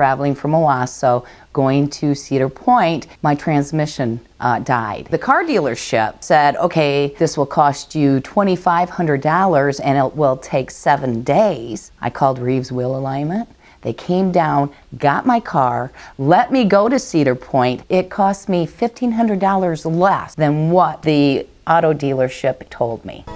traveling from Owasso going to Cedar Point, my transmission uh, died. The car dealership said, okay, this will cost you $2,500 and it will take seven days. I called Reeves Wheel Alignment. They came down, got my car, let me go to Cedar Point. It cost me $1,500 less than what the auto dealership told me.